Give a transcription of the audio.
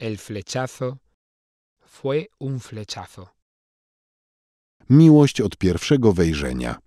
El flechazo fue un flechazo. Miłość od pierwszego wejrzenia.